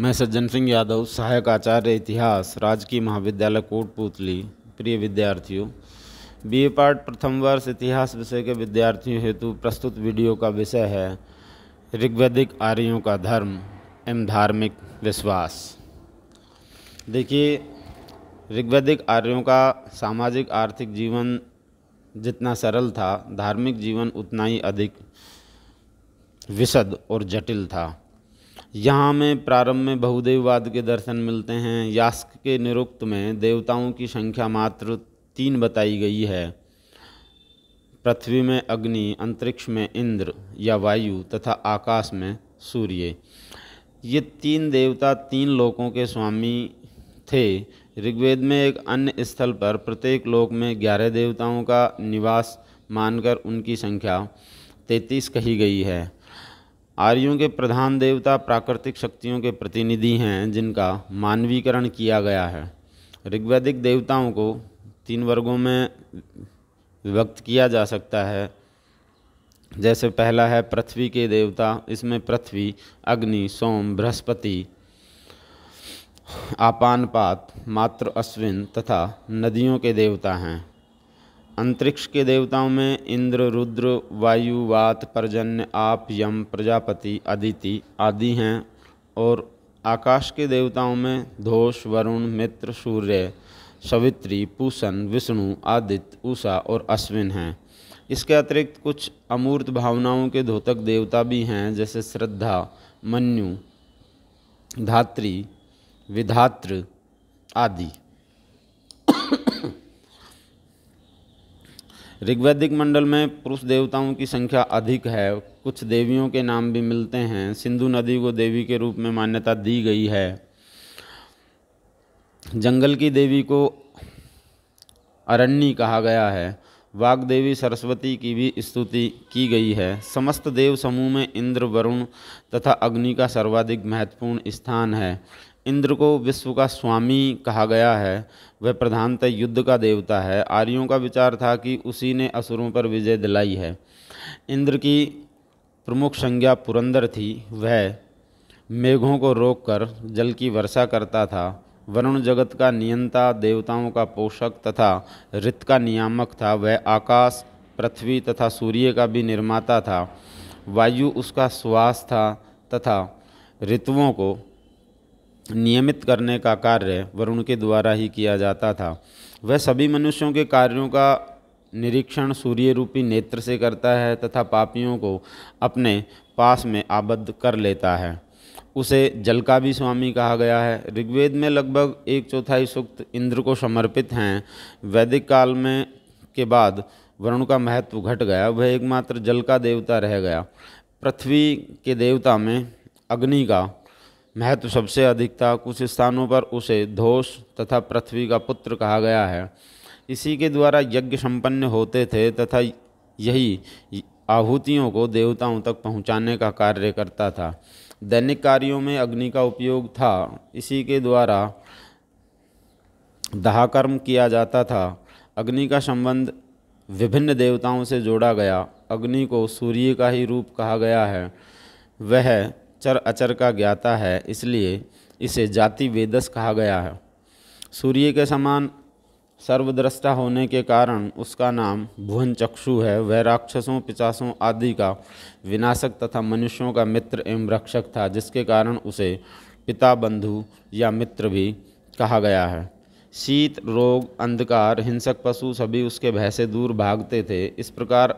मैं सज्जन सिंह यादव सहायक आचार्य इतिहास राजकीय महाविद्यालय कोटपुतली प्रिय विद्यार्थियों बी पार्ट प्रथम वर्ष इतिहास विषय के विद्यार्थियों हेतु प्रस्तुत वीडियो का विषय है ऋग्वैदिक आर्यों का धर्म एवं धार्मिक विश्वास देखिए ऋग्वैदिक आर्यों का सामाजिक आर्थिक जीवन जितना सरल था धार्मिक जीवन उतना ही अधिक विशद और जटिल था यहाँ में प्रारंभ में बहुदेववाद के दर्शन मिलते हैं यास्क के निरुक्त में देवताओं की संख्या मात्र तीन बताई गई है पृथ्वी में अग्नि अंतरिक्ष में इंद्र या वायु तथा आकाश में सूर्य ये तीन देवता तीन लोकों के स्वामी थे ऋग्वेद में एक अन्य स्थल पर प्रत्येक लोक में ग्यारह देवताओं का निवास मानकर उनकी संख्या तैतीस कही गई है आर्यों के प्रधान देवता प्राकृतिक शक्तियों के प्रतिनिधि हैं जिनका मानवीकरण किया गया है ऋग्वैदिक देवताओं को तीन वर्गों में विभक्त किया जा सकता है जैसे पहला है पृथ्वी के देवता इसमें पृथ्वी अग्नि सोम बृहस्पति आपानपात मात्र अश्विन तथा नदियों के देवता हैं अंतरिक्ष के देवताओं में इंद्र रुद्र वायु वात पर्जन्य आप यम प्रजापति अदिति आदि हैं और आकाश के देवताओं में धोष वरुण मित्र सूर्य सवित्री पूषण विष्णु आदित्य उषा और अश्विन हैं इसके अतिरिक्त कुछ अमूर्त भावनाओं के धोतक देवता भी हैं जैसे श्रद्धा मन्यु धात्री विधात्र आदि ऋग्वैदिक मंडल में पुरुष देवताओं की संख्या अधिक है कुछ देवियों के नाम भी मिलते हैं सिंधु नदी को देवी के रूप में मान्यता दी गई है जंगल की देवी को अरण्य कहा गया है वाग देवी सरस्वती की भी स्तुति की गई है समस्त देव समूह में इंद्र वरुण तथा अग्नि का सर्वाधिक महत्वपूर्ण स्थान है इंद्र को विश्व का स्वामी कहा गया है वह प्रधानतः युद्ध का देवता है आर्यों का विचार था कि उसी ने असुरों पर विजय दिलाई है इंद्र की प्रमुख संज्ञा पुरंदर थी वह मेघों को रोककर जल की वर्षा करता था वरुण जगत का नियंता देवताओं का पोषक तथा ऋत का नियामक था वह आकाश पृथ्वी तथा सूर्य का भी निर्माता था वायु उसका श्वास था तथा ऋतुओं को नियमित करने का कार्य वरुण के द्वारा ही किया जाता था वह सभी मनुष्यों के कार्यों का निरीक्षण सूर्य रूपी नेत्र से करता है तथा पापियों को अपने पास में आबद्ध कर लेता है उसे जल का भी स्वामी कहा गया है ऋग्वेद में लगभग एक चौथाई सूक्त इंद्र को समर्पित हैं वैदिक काल में के बाद वरुण का महत्व घट गया वह एकमात्र जल का देवता रह गया पृथ्वी के देवता में अग्नि का महत्व सबसे अधिक था कुछ स्थानों पर उसे धोष तथा पृथ्वी का पुत्र कहा गया है इसी के द्वारा यज्ञ संपन्न होते थे तथा यही आहुतियों को देवताओं तक पहुंचाने का कार्य करता था दैनिक कार्यों में अग्नि का उपयोग था इसी के द्वारा दहाकर्म किया जाता था अग्नि का संबंध विभिन्न देवताओं से जोड़ा गया अग्नि को सूर्य का ही रूप कहा गया है वह चर अचर का ज्ञाता है इसलिए इसे जाति वेदस कहा गया है सूर्य के समान सर्वद्रष्टा होने के कारण उसका नाम भुवन चक्षु है वह राक्षसों पिचासों आदि का विनाशक तथा मनुष्यों का मित्र एवं रक्षक था जिसके कारण उसे पिता बंधु या मित्र भी कहा गया है शीत रोग अंधकार हिंसक पशु सभी उसके भय से दूर भागते थे इस प्रकार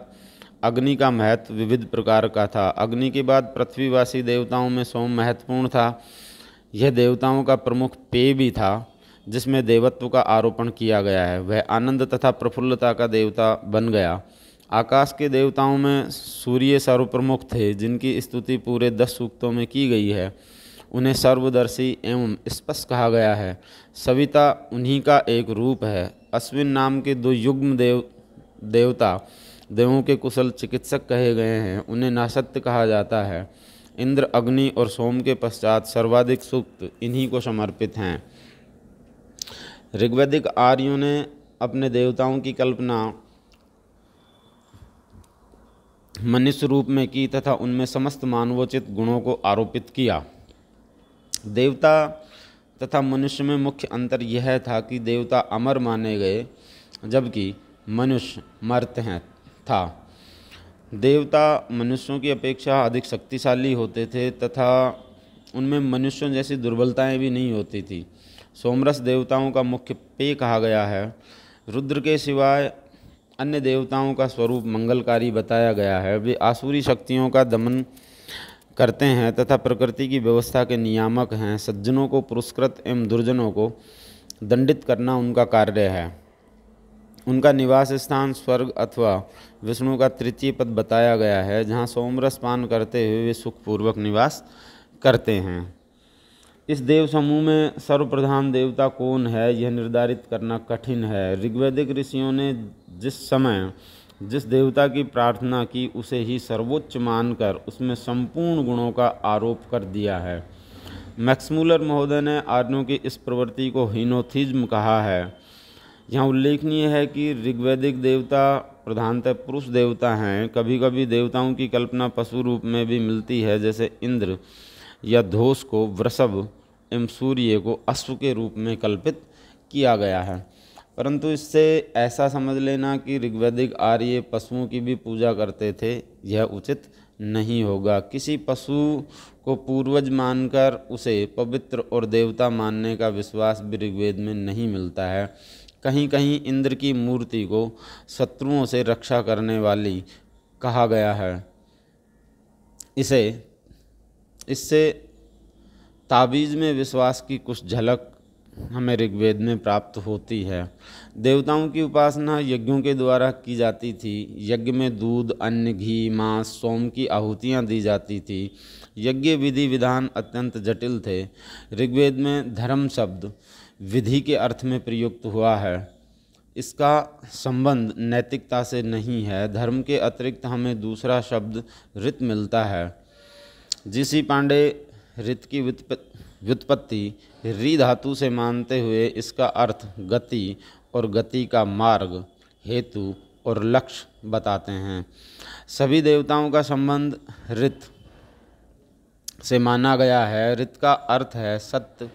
अग्नि का महत्व विविध प्रकार का था अग्नि के बाद पृथ्वीवासी देवताओं में सोम महत्वपूर्ण था यह देवताओं का प्रमुख पेय भी था जिसमें देवत्व का आरोपण किया गया है वह आनंद तथा प्रफुल्लता का देवता बन गया आकाश के देवताओं में सूर्य सर्वप्रमुख थे जिनकी स्तुति पूरे दस सूक्तों में की गई है उन्हें सर्वदर्शी एवं स्पष्ट कहा गया है सविता उन्हीं का एक रूप है अश्विन नाम के दो युग्म देव देवता देवों के कुशल चिकित्सक कहे गए हैं उन्हें नासत्य कहा जाता है इंद्र अग्नि और सोम के पश्चात सर्वाधिक सुप्त इन्हीं को समर्पित हैं ऋग्वेदिक आर्यों ने अपने देवताओं की कल्पना मनुष्य रूप में की तथा उनमें समस्त मानवोचित गुणों को आरोपित किया देवता तथा मनुष्य में मुख्य अंतर यह था कि देवता अमर माने गए जबकि मनुष्य मर्त हैं था देवता मनुष्यों की अपेक्षा अधिक शक्तिशाली होते थे तथा उनमें मनुष्यों जैसी दुर्बलताएं भी नहीं होती थी सोमरस देवताओं का मुख्य पेय कहा गया है रुद्र के सिवाय अन्य देवताओं का स्वरूप मंगलकारी बताया गया है वे आसुरी शक्तियों का दमन करते हैं तथा प्रकृति की व्यवस्था के नियामक हैं सज्जनों को पुरस्कृत एवं दुर्जनों को दंडित करना उनका कार्य है उनका निवास स्थान स्वर्ग अथवा विष्णु का तृतीय पद बताया गया है जहाँ सोमरस पान करते हुए वे सुखपूर्वक निवास करते हैं इस देव समूह में सर्वप्रधान देवता कौन है यह निर्धारित करना कठिन है ऋग्वेदिक ऋषियों ने जिस समय जिस देवता की प्रार्थना की उसे ही सर्वोच्च मानकर उसमें संपूर्ण गुणों का आरोप कर दिया है मैक्समूलर महोदय ने आर्यों की इस प्रवृत्ति को हीनोथिज्म कहा है यहाँ उल्लेखनीय है कि ऋग्वैदिक देवता प्रधानतः पुरुष देवता हैं कभी कभी देवताओं की कल्पना पशु रूप में भी मिलती है जैसे इंद्र या धोष को वृषभ एवं सूर्य को अश्व के रूप में कल्पित किया गया है परंतु इससे ऐसा समझ लेना कि ऋग्वैदिक आर्य पशुओं की भी पूजा करते थे यह उचित नहीं होगा किसी पशु को पूर्वज मानकर उसे पवित्र और देवता मानने का विश्वास भी ऋग्वेद में नहीं मिलता है कहीं कहीं इंद्र की मूर्ति को शत्रुओं से रक्षा करने वाली कहा गया है इसे इससे ताबीज़ में विश्वास की कुछ झलक हमें ऋग्वेद में प्राप्त होती है देवताओं की उपासना यज्ञों के द्वारा की जाती थी यज्ञ में दूध अन्न घी मांस सोम की आहुतियाँ दी जाती थी यज्ञ विधि विधान अत्यंत जटिल थे ऋग्वेद में धर्म शब्द विधि के अर्थ में प्रयुक्त हुआ है इसका संबंध नैतिकता से नहीं है धर्म के अतिरिक्त हमें दूसरा शब्द रित मिलता है जिसी पांडे रित की व्युत्पत्ति री धातु से मानते हुए इसका अर्थ गति और गति का मार्ग हेतु और लक्ष्य बताते हैं सभी देवताओं का संबंध ऋत से माना गया है ऋत का अर्थ है सत्य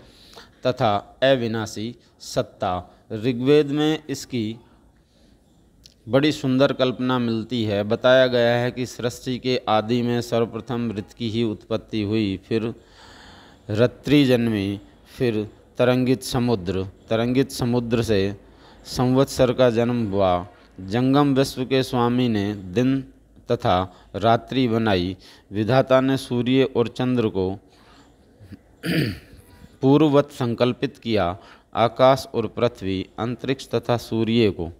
तथा अविनाशी सत्ता ऋग्वेद में इसकी बड़ी सुंदर कल्पना मिलती है बताया गया है कि सृष्टि के आदि में सर्वप्रथम ऋत की ही उत्पत्ति हुई फिर रत्रि जन्मी फिर तरंगित समुद्र तरंगित समुद्र से संवत्सर का जन्म हुआ जंगम विश्व के स्वामी ने दिन तथा रात्रि बनाई विधाता ने सूर्य और चंद्र को पूर्ववत संकल्पित किया आकाश और पृथ्वी अंतरिक्ष तथा सूर्य को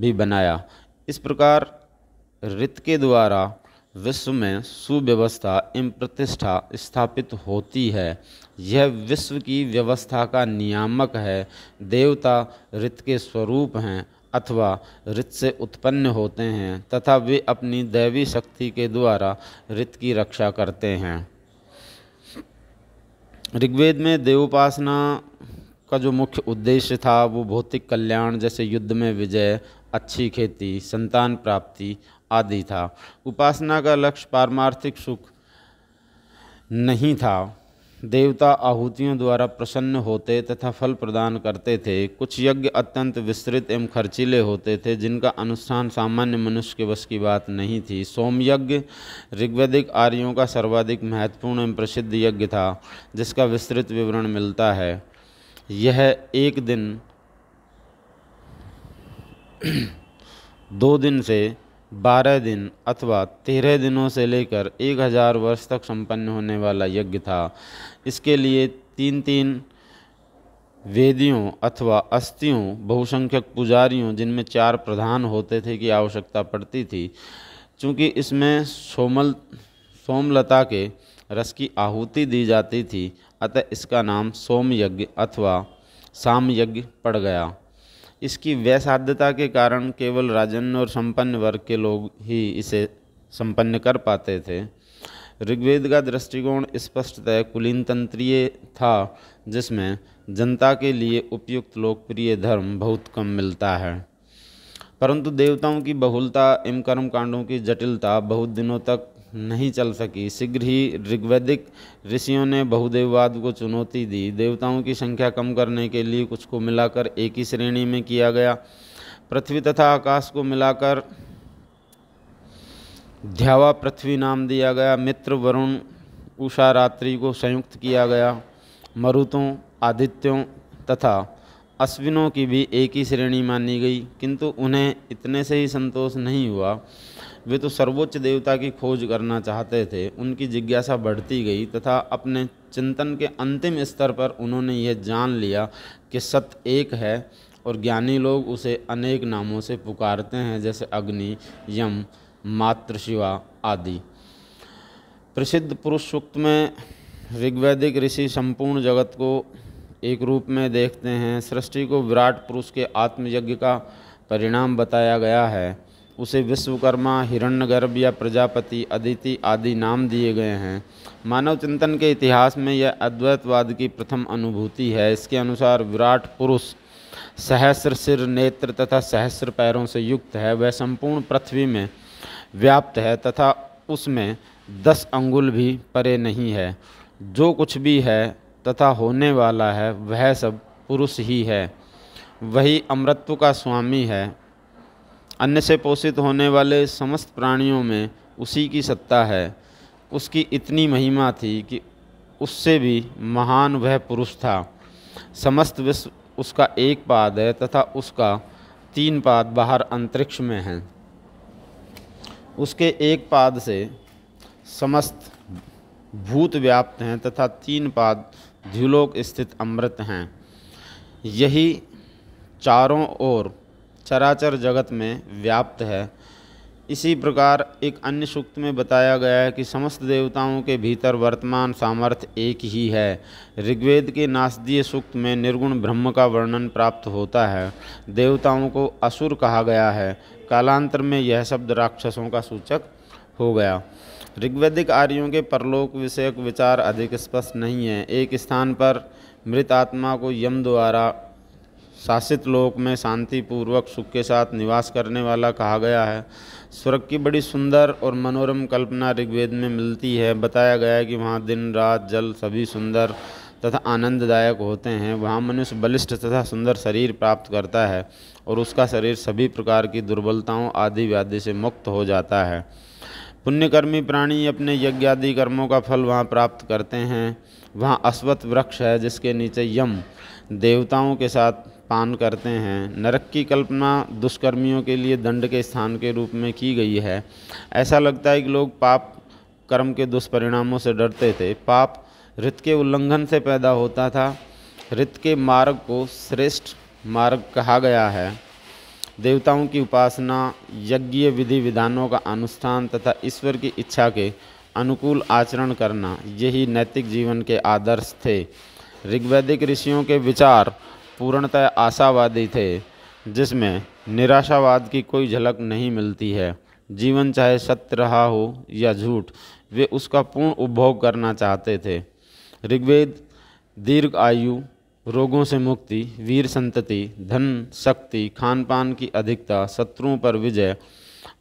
भी बनाया इस प्रकार ऋत के द्वारा विश्व में सुव्यवस्था एवं प्रतिष्ठा स्थापित होती है यह विश्व की व्यवस्था का नियामक है देवता ऋत के स्वरूप हैं अथवा ऋत से उत्पन्न होते हैं तथा वे अपनी दैवी शक्ति के द्वारा ऋत की रक्षा करते हैं ऋग्वेद में देवोपासना का जो मुख्य उद्देश्य था वो भौतिक कल्याण जैसे युद्ध में विजय अच्छी खेती संतान प्राप्ति आदि था उपासना का लक्ष्य पारमार्थिक सुख नहीं था देवता आहुतियों द्वारा प्रसन्न होते तथा फल प्रदान करते थे कुछ यज्ञ अत्यंत विस्तृत एवं खर्चीले होते थे जिनका अनुष्ठान सामान्य मनुष्य के वश की बात नहीं थी सोम यज्ञ आर्यों का सर्वाधिक महत्वपूर्ण एवं प्रसिद्ध यज्ञ था जिसका विस्तृत विवरण मिलता है यह एक दिन दो दिन से बारह दिन अथवा तेरह दिनों से लेकर एक हज़ार वर्ष तक संपन्न होने वाला यज्ञ था इसके लिए तीन तीन वेदियों अथवा अस्थियों बहुसंख्यक पुजारियों जिनमें चार प्रधान होते थे की आवश्यकता पड़ती थी चूँकि इसमें सोमल सोमलता के रस की आहुति दी जाती थी अतः इसका नाम सोम यज्ञ अथवा साम यज्ञ पड़ गया इसकी वैसाध्यता के कारण केवल राजन और संपन्न वर्ग के लोग ही इसे संपन्न कर पाते थे ऋग्वेद का दृष्टिकोण स्पष्टतः तंत्रीय था जिसमें जनता के लिए उपयुक्त लोकप्रिय धर्म बहुत कम मिलता है परंतु देवताओं की बहुलता एवं कर्मकांडों की जटिलता बहुत दिनों तक नहीं चल सकी शीघ्र ही ऋग्वैदिक ऋषियों ने बहुदेववाद को चुनौती दी देवताओं की संख्या कम करने के लिए कुछ को मिलाकर एक ही श्रेणी में किया गया पृथ्वी तथा आकाश को मिलाकर ध्यावा पृथ्वी नाम दिया गया मित्र वरुण उषा रात्रि को संयुक्त किया गया मरुतों आदित्यों तथा अश्विनों की भी एक ही श्रेणी मानी गई किंतु उन्हें इतने से ही संतोष नहीं हुआ वे तो सर्वोच्च देवता की खोज करना चाहते थे उनकी जिज्ञासा बढ़ती गई तथा अपने चिंतन के अंतिम स्तर पर उन्होंने यह जान लिया कि सत्य एक है और ज्ञानी लोग उसे अनेक नामों से पुकारते हैं जैसे अग्नि यम मातृशिवा आदि प्रसिद्ध पुरुष सूक्त में ऋग्वैदिक ऋषि संपूर्ण जगत को एक रूप में देखते हैं सृष्टि को विराट पुरुष के आत्मयज्ञ का परिणाम बताया गया है उसे विश्वकर्मा हिरण्यगर्भ या प्रजापति अदिति आदि नाम दिए गए हैं मानव चिंतन के इतिहास में यह अद्वैतवाद की प्रथम अनुभूति है इसके अनुसार विराट पुरुष सहस्र सिर नेत्र तथा सहस्र पैरों से युक्त है वह संपूर्ण पृथ्वी में व्याप्त है तथा उसमें दस अंगुल भी परे नहीं है जो कुछ भी है तथा होने वाला है वह सब पुरुष ही है वही अमृत्व का स्वामी है अन्य से पोषित होने वाले समस्त प्राणियों में उसी की सत्ता है उसकी इतनी महिमा थी कि उससे भी महान वह पुरुष था समस्त विश्व उसका एक पाद है तथा उसका तीन पाद बाहर अंतरिक्ष में है उसके एक पाद से समस्त भूत व्याप्त हैं तथा तीन पाद द्युलोक स्थित अमृत हैं यही चारों ओर चराचर जगत में व्याप्त है इसी प्रकार एक अन्य सूक्त में बताया गया है कि समस्त देवताओं के भीतर वर्तमान सामर्थ्य एक ही है ऋग्वेद के नासदीय सूक्त में निर्गुण ब्रह्म का वर्णन प्राप्त होता है देवताओं को असुर कहा गया है कालांतर में यह शब्द राक्षसों का सूचक हो गया ऋग्वेदिक आर्यों के परलोक विषयक विचार अधिक स्पष्ट नहीं है एक स्थान पर मृत आत्मा को यम द्वारा शासित लोक में शांतिपूर्वक सुख के साथ निवास करने वाला कहा गया है स्वर्ग की बड़ी सुंदर और मनोरम कल्पना ऋग्वेद में मिलती है बताया गया है कि वहाँ दिन रात जल सभी सुंदर तथा आनंददायक होते हैं वहाँ मनुष्य बलिष्ठ तथा सुंदर शरीर प्राप्त करता है और उसका शरीर सभी प्रकार की दुर्बलताओं आदि व्याधि से मुक्त हो जाता है पुण्यकर्मी प्राणी अपने यज्ञ आदि कर्मों का फल वहाँ प्राप्त करते हैं वहाँ अश्वत्थ वृक्ष है जिसके नीचे यम देवताओं के साथ पान करते हैं नरक की कल्पना दुष्कर्मियों के लिए दंड के स्थान के रूप में की गई है ऐसा लगता है कि लोग पाप कर्म के दुष्परिणामों से डरते थे पाप ऋत के उल्लंघन से पैदा होता था ऋत के मार्ग को श्रेष्ठ मार्ग कहा गया है देवताओं की उपासना यज्ञ विधि विधानों का अनुष्ठान तथा ईश्वर की इच्छा के अनुकूल आचरण करना यही नैतिक जीवन के आदर्श थे ऋग्वैदिक ऋषियों के विचार पूर्णतः आशावादी थे जिसमें निराशावाद की कोई झलक नहीं मिलती है जीवन चाहे सत्य रहा हो या झूठ वे उसका पूर्ण उपभोग करना चाहते थे ऋग्वेद दीर्घ आयु रोगों से मुक्ति वीर संतति धन शक्ति खान पान की अधिकता शत्रुओं पर विजय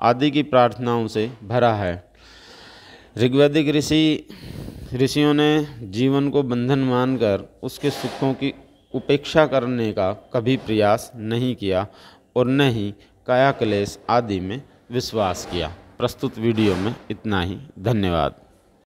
आदि की प्रार्थनाओं से भरा है ऋग्वेदिक ऋषि ऋषियों ने जीवन को बंधन मानकर उसके सुखों की उपेक्षा करने का कभी प्रयास नहीं किया और न ही काया क्लेश आदि में विश्वास किया प्रस्तुत वीडियो में इतना ही धन्यवाद